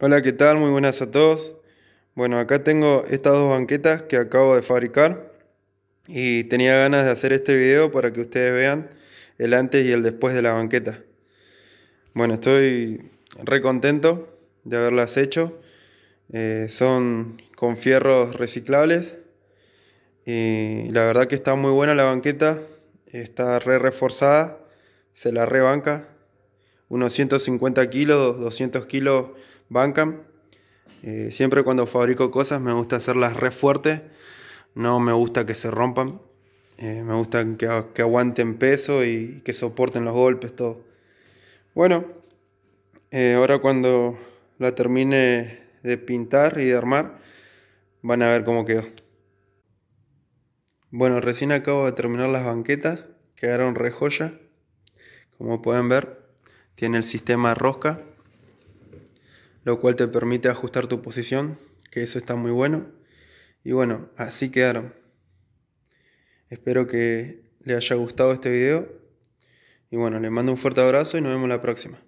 Hola, ¿qué tal? Muy buenas a todos. Bueno, acá tengo estas dos banquetas que acabo de fabricar y tenía ganas de hacer este video para que ustedes vean el antes y el después de la banqueta. Bueno, estoy re contento de haberlas hecho. Eh, son con fierros reciclables y la verdad que está muy buena la banqueta. Está re reforzada, se la rebanca. Unos 150 kilos, 200 kilos banca eh, siempre cuando fabrico cosas me gusta hacerlas re fuertes, no me gusta que se rompan, eh, me gusta que, aguanten peso y que soporten los golpes, todo. Bueno, eh, ahora cuando la termine de pintar y de armar, van a ver cómo quedó. Bueno, recién acabo de terminar las banquetas, quedaron re joya, como pueden ver, tiene el sistema rosca lo cual te permite ajustar tu posición, que eso está muy bueno. Y bueno, así quedaron. Espero que le haya gustado este video. Y bueno, les mando un fuerte abrazo y nos vemos la próxima.